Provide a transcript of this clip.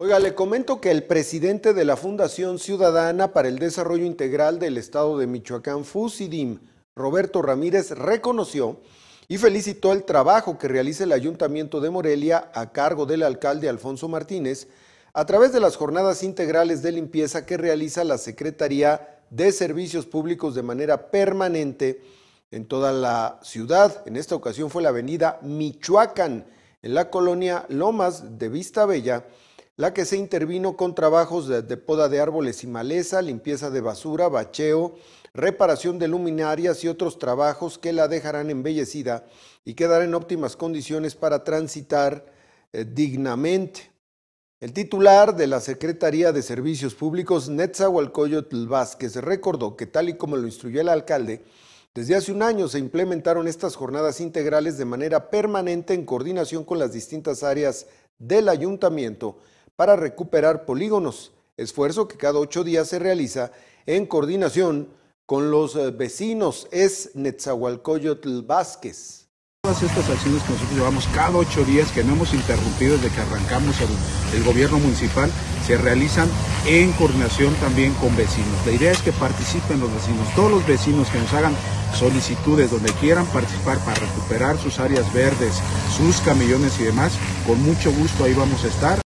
Oiga, le comento que el presidente de la Fundación Ciudadana para el Desarrollo Integral del Estado de Michoacán, FUSIDIM, Roberto Ramírez, reconoció y felicitó el trabajo que realiza el Ayuntamiento de Morelia a cargo del alcalde Alfonso Martínez a través de las jornadas integrales de limpieza que realiza la Secretaría de Servicios Públicos de manera permanente en toda la ciudad. En esta ocasión fue la avenida Michoacán, en la colonia Lomas de Vista Bella la que se intervino con trabajos de, poda de árboles y maleza, limpieza de basura, bacheo, reparación de luminarias y otros trabajos que la dejarán embellecida y quedarán en óptimas condiciones para transitar eh, dignamente. El titular de la Secretaría de Servicios Públicos, Netzahualcoyotl Vázquez, recordó que tal y como lo instruyó el alcalde, desde hace un año se implementaron estas jornadas integrales de manera permanente en coordinación con las distintas áreas del ayuntamiento para recuperar polígonos, esfuerzo que cada ocho días se realiza en coordinación con los eh, vecinos. Es Netzahualcoyotl Vázquez. Todas estas acciones que nosotros llevamos cada ocho días, que no hemos interrumpido desde que arrancamos el, gobierno municipal, se realizan en coordinación también con vecinos. La idea es que participen los vecinos, todos los vecinos que nos hagan solicitudes donde quieran participar para recuperar sus áreas verdes, sus camellones y demás, con mucho gusto ahí vamos a estar.